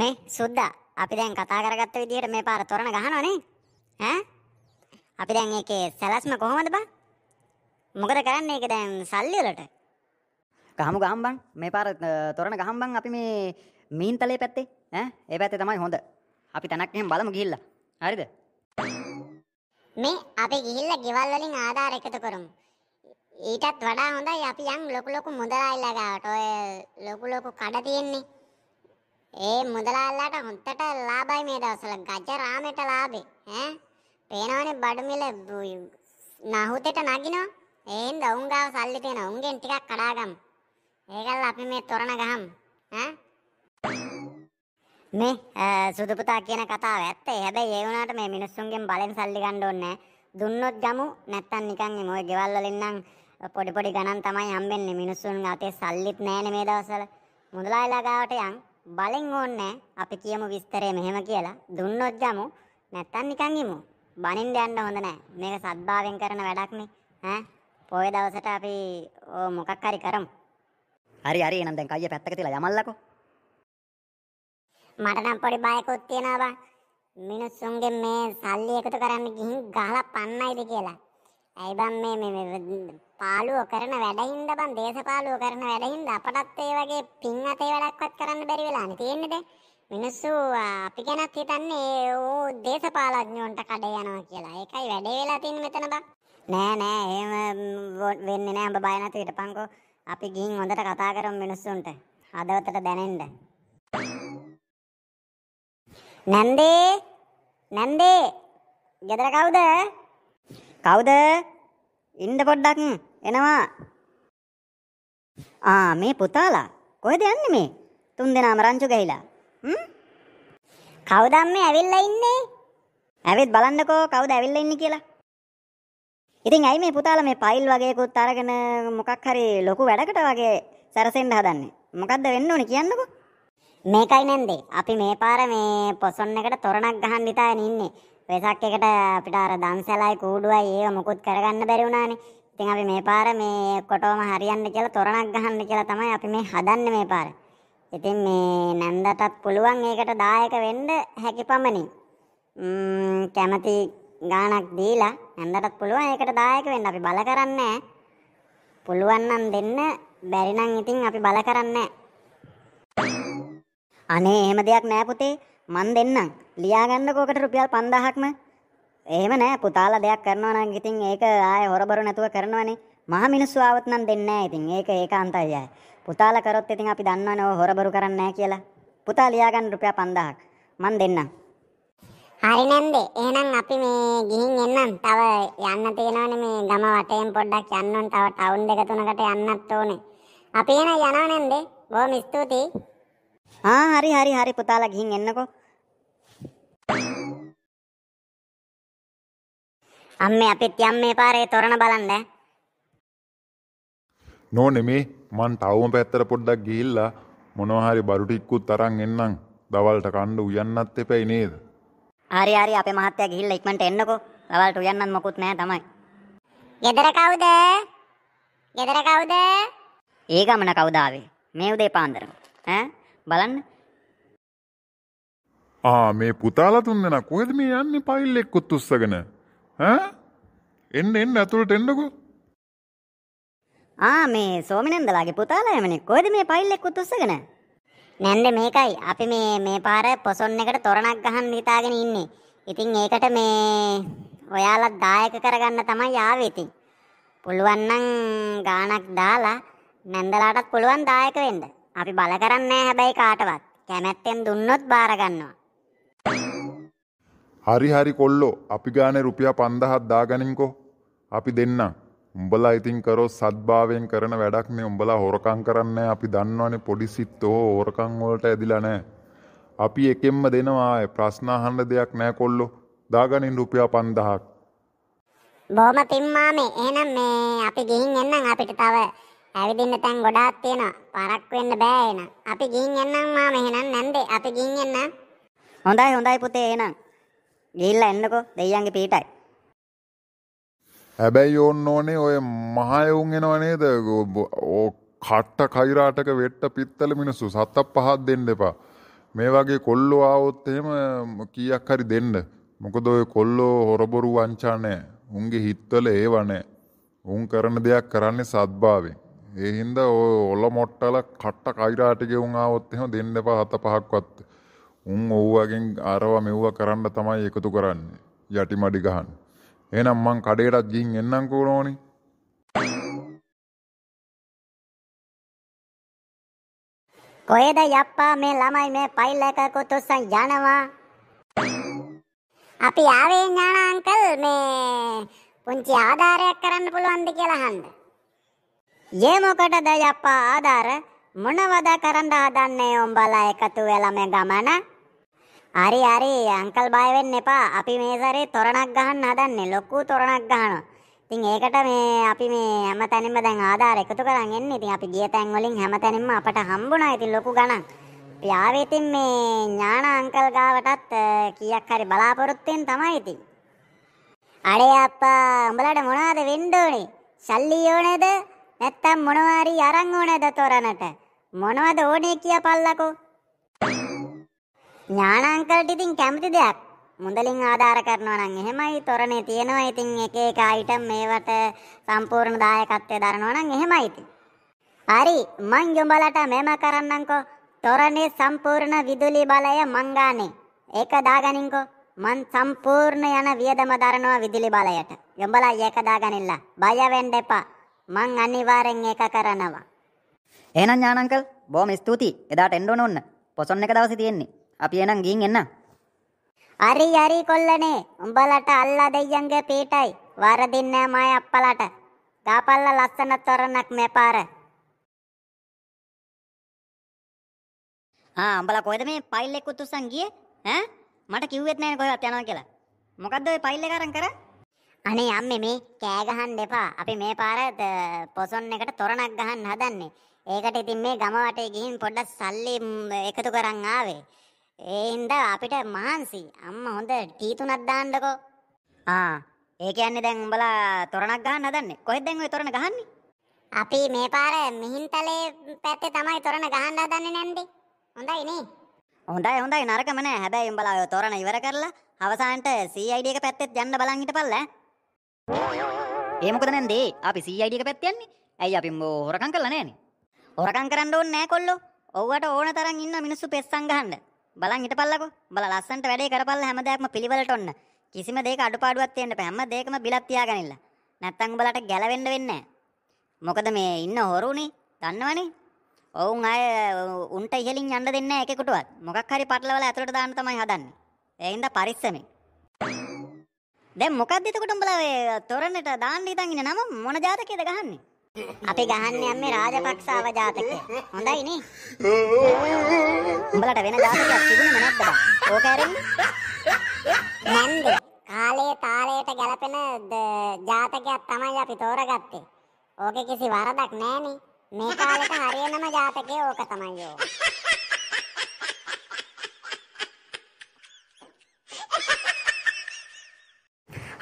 මේ සුද්දා අපි දැන් කතා කරගත්ත විදිහට මේ පාර තොරණ ගහනවනේ ඈ අපි දැන් ඒකේ සැලැස්ම කොහොමද බං මොකද කරන්නේ ඒක දැන් සල්ලි වලට ගහමු ගහමු බං මේ පාර තොරණ ගහමු බං අපි මේ මීන්තලේ පැත්තේ ඈ ඒ පැත්තේ තමයි හොඳ අපි තැනක් එහෙම බලමු ගිහිල්ලා හරිද මේ අපි ගිහිල්ලා ගෙවල් වලින් ආධාර එකතු කරමු ඊටත් වඩා හොඳයි අපි යම් ලොකු ලොකු මුදලායිලා ගාවට ඔය ලොකු ලොකු කඩ තියෙන්නේ ඒ මුදලාල්ලාට හොන්තට ලාබයි මේ දවසල ගජ රාමට ලාබේ ඈ පේනවනේ බඩු මිල නහුතෙට නගිනවා ඒන් ද උන්ගාව සල්ලි තියෙන උන්ගෙන් ටිකක් කඩාගම් ඒකල් අපි මේ තොරණ ගහම් ඈ මේ සුදු පුතා කියන කතාව ඇත්තේ. හැබැයි ඒ වුණාට මේ මිනිස්සුන්ගෙන් බලෙන් සල්ලි ගන්න ඕනේ දුන්නොත් ගමු නැත්තම් නිකන් මේ ওই ගෙවල් වලින් නම් පොඩි පොඩි ගණන් තමයි හම්බෙන්නේ. මිනිස්සුන් අතේ සල්ලිත් නැහැ මේ දවස්වල. මුදලායිලා ගාවට යන් බලෙන් ඕන්නෑ අපි කියමු විස්තරය මෙහෙම කියලා දුන්නොත් ගමු නැත්තම් නිකන් ඉමු. බනින්න යන්න හොඳ නෑ. මේක සද්භාවයෙන් කරන වැඩක්නේ. ඈ පොය දවසට අපි ඕ මොකක් හරි කරමු. හරි හරි එහෙනම් දැන් කයිය පැත්තක තියලා යමල්ලකෝ. මට නම් පොඩි බයකුත් තියෙනවා බං. මිනිස්සුන්ගේ මේ සල්ලි එකතු කරන්න ගිහින් ගහලා පන්නයිද කියලා. ඇයි බන් මේ මේ පාලුව කරන වැඩහින්ද බන් දේශපාලුව කරන වැඩහින්ද අපටත් ඒ වගේ පින් අතේ වැඩක්වත් කරන්න බැරි වෙලානේ තියෙන්නේද මිනිස්සු අපි ගැනත් හිතන්නේ ඕ දේශපාලඥයන්ට කඩේ යනවා කියලා ඒකයි වැඩේ වෙලා තියෙන්නේ මෙතන බං නෑ නෑ එහෙම වෙන්නේ නෑ ඔබ බය නැතුව හිටපන්කෝ අපි ගිහින් හොඳට කතා කරමු මිනිස්සුන්ට හදවතට දැනෙන්න නන්දේ නන්දේ ගෙදර කවුද කවුද? ඉන්න පොඩ්ඩක් එනවා. ආ මේ පුතාලා කොහෙද යන්නේ මේ? තුන් දෙනාම රංචු ගහිලා. හ්ම්? කවුද අම්මේ ඇවිල්ලා ඉන්නේ? ඇවිත් බලන්නකෝ කවුද ඇවිල්ලා ඉන්නේ කියලා. ඉතින් ඇයි මේ පුතාලා මේ ෆයිල් වගේකුත් අරගෙන මොකක් හරි ලොකු වැඩකට වගේ සැරසෙන්න හදන්නේ? මොකද්ද වෙන්න ඕනේ කියන්නකෝ. මේකයි නැන්දේ. අපි මේ පාර මේ පොසොන් එකට තොරණක් ගහන්න ඉතාලේ ඉන්නේ. වෙසක් එකට අපිට අර දන්සලයි කූඩුවයි ඒව මුකුත් කරගන්න බැරි වුණානේ. ඉතින් අපි මේ පාර මේ කොටෝම හරියන්න කියලා තොරණක් ගහන්න කියලා තමයි අපි මේ හදන්නේ මේ පාර. ඉතින් මේ නැන්දටත් පුළුවන් ඒකට දායක වෙන්න හැකි පමණින්. කැමති ගානක් දීලා නැන්දටත් පුළුවන් ඒකට දායක වෙන්න අපි බල කරන්නේ පුළුවන් නම් දෙන්න බැරි නම් ඉතින් අපි බල කරන්නේ අනේ එහෙම දෙයක් නෑ පුතේ මන් දෙන්නම් ලියාගන්න කෝකට රුපියල් පන්දාහක්ම එහෙම නෑ පුතාල දෙයක් කරනවා නම් ඉතින් ඒක ආය හොරබරු නැතුව කරනවනේ මහ මිනිස්සු ආවත් නම් දෙන්නේ නෑ ඉතින් ඒක ඒකාන්තයි ආය පුතාල කරොත් ඉතින් අපි දන්නවනේ ඔය හොරබරු කරන්නේ නෑ කියලා පුතා ලියාගන්න රුපියල් 5000ක් මන් දෙන්නම් හරි නන්දේ එහෙනම් අපි මේ ගිහින් එන්නම් තව යන්න තියෙනවනේ මේ ගම වටේම පොඩ්ඩක් යන්න ඕන තව ටවුන් දෙක තුනකට යන්නත් ඕනේ අපි එහෙනම් යනවා නන්දේ බොහොම ස්තුතියි ಹಾಂ ಹರಿ ಹರಿ ಹರಿ ಪುತಾಲಗ್ ಹಿಂಗೆ ಎನ್ನಗೋ అమ్మే అప్పిత్యమ్మే పారే తొరణ బలండే නෝ නෙමේ මන් තවම පැත්තර පොඩ්ඩක් ගිහිල්ල මොනවහරි බරුටික්කුත් තරන් එන්නම් දවල්ට කණ්ඩ උයන්නත් එපැයි නේද හරි හරි අපේ මහත්තයා ගිහිල්ලා ඉක්මනට එන්නකෝ දවල්ට උයන්නත් මොකුත් නැහැ තමයි ගෙදර කවුද ගෙදර කවුද ඒ ගමන කවුද ආවේ මේ උදේ පාන්දර ඈ බලන්න ආ මේ පුතාලා තුන් දෙනා කොහෙද මේ යන්නේ ෆයිල් එක්කුත් උස්සගෙන ඈ එන්න එන්න ඇතුළට එන්නකෝ ආ මේ සෝමිනන්දලාගේ පුතාලා එමනේ කොහෙද මේ ෆයිල් එක්කුත් උස්සගෙන නැන්ද මේකයි අපි මේ මේ පාර පොසොන් එකට තොරණක් ගහන්න හිතාගෙන ඉන්නේ. ඉතින් ඒකට මේ ඔයාලා දායක කරගන්න තමයි ආවේ ඉතින්. පුළුවන් නම් ගාණක් දාලා නැන්දලාටත් පුළුවන් දායක වෙන්න. අපි බල කරන්නේ හැබැයි කාටවත්. කැමැත්තෙන් දුන්නොත් බාර ගන්නවා. හරි හරි කොල්ලෝ අපි ගානේ රුපියා 5000ක් දාගනින්කෝ. අපි දෙන්න. උඹලා ඉතින් කරොත් සත්භාවයෙන් කරන වැඩක් නේ උඹලා හොරකම් කරන්නේ අපි දන්නවනේ පොලිසිත් ඕ හොරකම් වලට ඇදිලා නැහැ. අපි එකෙන්ම දෙනවා ආයේ ප්‍රශ්න අහන්න දෙයක් නැහැ කොල්ලෝ. දාගනින් රුපියා 5000ක්. බොහොම පින් මාමේ. එහෙනම් මේ අපි ගිහින් එන්නම් අපිට තව ඇවිදින්න තැන් ගොඩාක් තියෙනවා. පාරක් වෙන්න බෑ එහෙනම්. අපි ගිහින් එන්නම් මාම එහෙනම් නැන්දේ. අපි ගිහින් එන්නම්. හොඳයි හොඳයි පුතේ එහෙනම්. ගිහිල්ලා එන්නකෝ දෙයියන්ගේ පීටයි. හැබැයි ඕන්න ඕනේ ඔය මහයවුන් එනවා නේද? කට්ට කෛරාටක වෙට්ට පිත්තල මිනිස්සු සත්තක් පහක් දෙන්න එපා. මේ වගේ කොල්ලෝ ආවොත් එහෙම කීයක් හරි දෙන්න. මොකද ඔය කොල්ලෝ හොරබොරු වංචා නැහැ. උන්ගේ හිත්වල ඒව නැහැ. උන් කරන දෙයක් කරන්නේ සත්භාවයෙන්. ඒහින්ද ඔොල මොට්ටල කට්ට කයිරාටික උන්ාවොත් එහම දෙන්න එපා හත පහක්වත් උන් ඔව්වගෙන් අරව මෙව්ව කරන්න තමයි එකතු කරන්නේ යටි මඩි ගහන් එනම් මං කඩේටත් ගින් එන්නම් කෝනෝනි කොයද යප්පා මේ ළමයි මේ පයිල්ලක කොතුස්සන් යනවා අපි ආවේ ඥාන අංකල් මේ පුංචි ආධාරයක් කරන්න පුළුවන්ද කියලා හන්ද ඒ මොකටද යප්පා ආධාර මොනවද කරන්න හදන්නේ උඹලා එකතු වෙලා මේ ගමන? හරි හරි අංකල් බය වෙන්න එපා. අපි මේ සැරේ තොරණක් ගහන්න හදන්නේ. ලොකු තොරණක් ගහනවා. ඉතින් ඒකට මේ අපි මේ හැමතැනින්ම දැන් ආධාර එකතු කරන් එන්නේ. ඉතින් අපි ගිය තැන් වලින් හැමතැනින්ම අපට හම්බුණා. ඉතින් ලොකු ගණන්. අපි ආවේ ඉතින් මේ ඥාන අංකල් ගාවටත් කීයක් හරි බලාපොරොත්තු වෙන තමයි ඉතින්. අඩේ අප්පා උඹලට මොනවද වෙන්න ඕනේ? සල්ලි ඕනේද? නැත්තම් මොනවාරි අරන් ඕනද තොරණට? මොනවද ඕනේ කියපල්ලකෝ. ඥානංකල්ට ඉතින් කැමති දෙයක්. මුදලින් ආධාර කරනවා නම් එහෙමයි තොරණේ තියෙනවා. ඉතින් එක එක අයිටම් මේවට සම්පූර්ණ දායකත්වය දරනවා නම් එහෙමයි ඉතින්. හරි මං යොඹලට මෙම කරන්නම්කෝ. තොරණේ සම්පූර්ණ විදුලි බලය මංගානේ. ඒක දාගනින්කෝ. මන් සම්පූර්ණ යන වියදම දරනවා විදුලි බලයට. යොඹලා ඒක දාගනින්නලා. බය වෙන්න එපා. මං අනිවාරෙන් එක කරනවා. ඒනම් ඥානංකල් බෝම ස්තුතියි එදාට එන්ඩෝන ඔන්න පොසොන් එක දවස තියෙන්නේ අපි එනම් ගින් එන්න. අරි අරි කොල්ලනේ උඹලට අල්ලා දෙයියන්ගේ පීටයි වරදින්නෑ මය අප්පලට දාපල්ල ලස්සන තොරණක් මෙපාර. ආ උඹලා කොහෙද මේ ෆයිල් එක උතුස්සන් ගියේ? ඈ මට කිව්වෙත් නෑනේ කොහෙවත් යනවා කියලා. මොකද්ද ওই ෆයිල් එක අරන් කරා? අනේ අම්මේ මේ කෑ ගහන්න එපා. අපි මේ පාර පොසොන් එකට තොරණක් ගහන්න හදන්නේ. ඒකට ඉතින් මේ ගම වටේ ගිහින් පොඩ්ඩක් සල්ලි එකතු කරන් ආවේ. ඒ හින්දා අපිට මහන්සි. අම්මා හොඳ ටී තුනක් දාන්නකෝ. ආ ඒ කියන්නේ දැන් උඹලා තොරණක් ගහන්න හදන්නේ. කොහෙද දැන් ওই තොරණ ගහන්නේ? අපි මේ පාර මිහින්තලේ පැත්තේ තමයි තොරණ ගහන්න හදන්නේ නැන්දි. හොඳයි නේ. හොඳයි හොඳයි නරකම නෑ. හැබැයි උඹලා ඔය තොරණ ඉවර කරලා අවසානට CID එක පැත්තෙත් යන්න බලන් හිටපල්ලා. ඒමකද නැන්දේ අපි සීයිඩික පැත්තියන්නේ ඇයි අපි මෝ හොරකං කරලා නෑන හොරකං කරන්න ඕන්න නෑ කොල්ලො ඔවට ඕන තරන් ඉන්න මිනිස්සු පෙස්සංගහන්න බලන් හිට පල්ලකො බල ලස්සන්ට වැඩේ කරපල්ල හැමදයක්ම පිළිවලට ඔන්න කිසිම දෙක අඩුපාඩුවත් තියෙන්න බෑ හැම දෙයකම බිලක් තියාගනින්න නැත්තම් උඹලට ගැලවෙන්න වෙන්නේ මොකද මේ ඉන්න හොරුනේ දන්නවනේ ඔවුන් අය උන්ට ඉහලින් යන්න දෙන්නේ නැහැ එකෙකුටවත් මොකක් හරි පටලවලා ඇතුළට දාන්න තමයි හදන්නේ ඒ හින්දා පරිස්සමෙන් දැන් මොකක්ද එතකොට උඹලා ඔය තොරණට දාන්න ඉතින් ඉන්නේ නම මොන ජාතකයේද ගහන්නේ? අපි ගහන්නේ අම්මේ රාජපක්ෂාව ජාතකය. හොඳයි නේ. උඹලට වෙන ජාතකයක් තිබුණේ නැද්ද බං? ඕක ඇරෙන්න. නැන්ද කාලයේ තාලයට ගැලපෙන ජාතකයක් තමයි අපි තෝරගත්තේ. ඕකේ කිසි වරදක් නැහනේ. මේ කාලෙට හරියනම ජාතකය ඕක තමයි ඕක.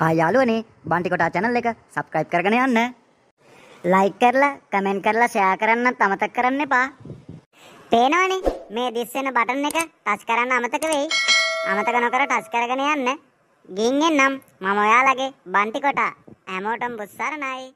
පායාලුවනේ බන්ටිකොටා චැනල් එක සබ්ස්ක්‍රයිබ් කරගෙන යන්න. ලයික් කරලා කමෙන්ට් කරලා ෂෙයා කරන්නත් අමතක කරන්න එපා. පේනවනේ මේ දිස් වෙන බටන් එක ටච් කරන්න අමතක වෙයි. අමතක නොකර ටච් කරගෙන යන්න. ගින්ගෙන් නම් මම ඔයාලගේ බන්ටි කොටා හැමෝටම බුස්සරණයි.